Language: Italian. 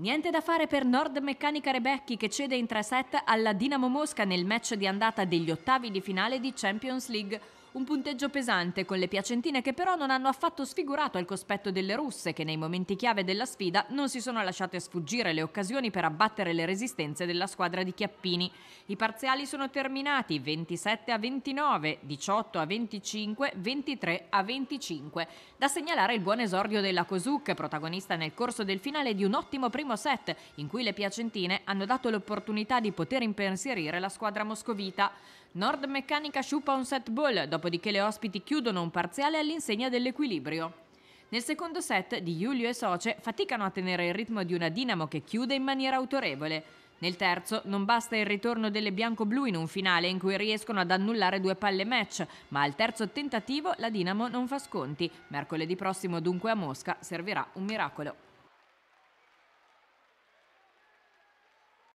Niente da fare per Nord Meccanica Rebecchi che cede in 3-7 alla Dinamo Mosca nel match di andata degli ottavi di finale di Champions League. Un punteggio pesante con le piacentine che però non hanno affatto sfigurato al cospetto delle russe che nei momenti chiave della sfida non si sono lasciate sfuggire le occasioni per abbattere le resistenze della squadra di Chiappini. I parziali sono terminati 27 a 29, 18 a 25, 23 a 25. Da segnalare il buon esordio della Kosuk, protagonista nel corso del finale di un ottimo primo set in cui le piacentine hanno dato l'opportunità di poter impensierire la squadra moscovita. Nord Meccanica sciupa un set ball dopo dopodiché le ospiti chiudono un parziale all'insegna dell'equilibrio. Nel secondo set di Giulio e Soce faticano a tenere il ritmo di una Dinamo che chiude in maniera autorevole. Nel terzo non basta il ritorno delle bianco-blu in un finale in cui riescono ad annullare due palle match, ma al terzo tentativo la Dinamo non fa sconti. Mercoledì prossimo dunque a Mosca servirà un miracolo.